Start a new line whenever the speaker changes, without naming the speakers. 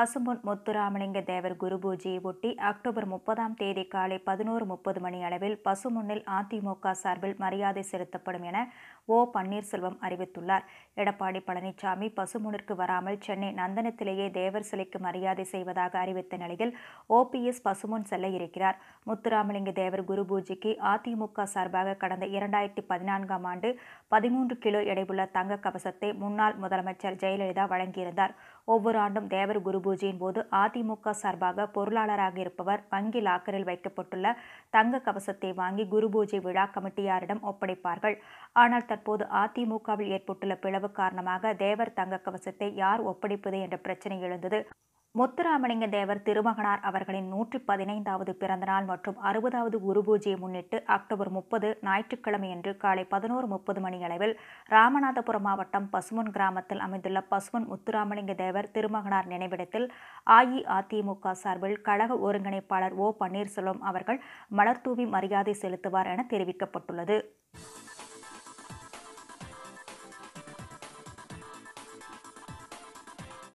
பசும்பொன் முத்துராமலிங்க தேவர் குருபூஜியை ஒட்டி அக்டோபர் முப்பதாம் தேதி காலை பதினோரு முப்பது மணி அளவில் பசுமுன்னில் அதிமுக சார்பில் மரியாதை செலுத்தப்படும் என ஓ பன்னீர்செல்வம் அறிவித்துள்ளார் எடப்பாடி பழனிசாமி பசுமுனிற்கு வராமல் சென்னை நந்தனத்திலேயே தேவர் சிலைக்கு மரியாதை செய்வதாக அறிவித்த நிலையில் ஓபிஎஸ் பசுமுன் செல்ல இருக்கிறார் முத்துராமலிங்க தேவர் குருபூஜிக்கு அதிமுக சார்பாக கடந்த இரண்டாயிரத்தி பதினான்காம் ஆண்டு பதிமூன்று கிலோ எடையுள்ள தங்க கவசத்தை முன்னாள் முதலமைச்சர் ஜெயலலிதா வழங்கியிருந்தார் ஒவ்வொரு ஆண்டும் தேவர் குருபூஜி பூஜையின் போது அதிமுக சார்பாக பொருளாளராக இருப்பவர் வங்கி லாக்கரில் வைக்கப்பட்டுள்ள தங்க கவசத்தை வாங்கி குரு பூஜை விழா கமிட்டியாரிடம் ஒப்படைப்பார்கள் ஆனால் தற்போது அதிமுகவில் ஏற்பட்டுள்ள பிளவு காரணமாக தேவர் தங்க கவசத்தை யார் ஒப்படைப்பது என்ற பிரச்சனை எழுந்தது முத்துராமலிங்க தேவர் திருமகனார் அவர்களின் நூற்றி பதினைந்தாவது பிறந்தநாள் மற்றும் அறுபதாவது குருபூஜையை முன்னிட்டு அக்டோபர் முப்பது ஞாயிற்றுக்கிழமையன்று காலை பதினோரு முப்பது மணி அளவில் ராமநாதபுரம் மாவட்டம் பசுமன் கிராமத்தில் அமைந்துள்ள பசுமன் முத்துராமலிங்க தேவர் திருமகனார் நினைவிடத்தில் அஇஅதிமுக சார்பில் கழக ஒருங்கிணைப்பாளர் ஓ பன்னீர்செல்வம் அவர்கள் மலர்தூவி மரியாதை செலுத்துவார் என தெரிவிக்கப்பட்டுள்ளது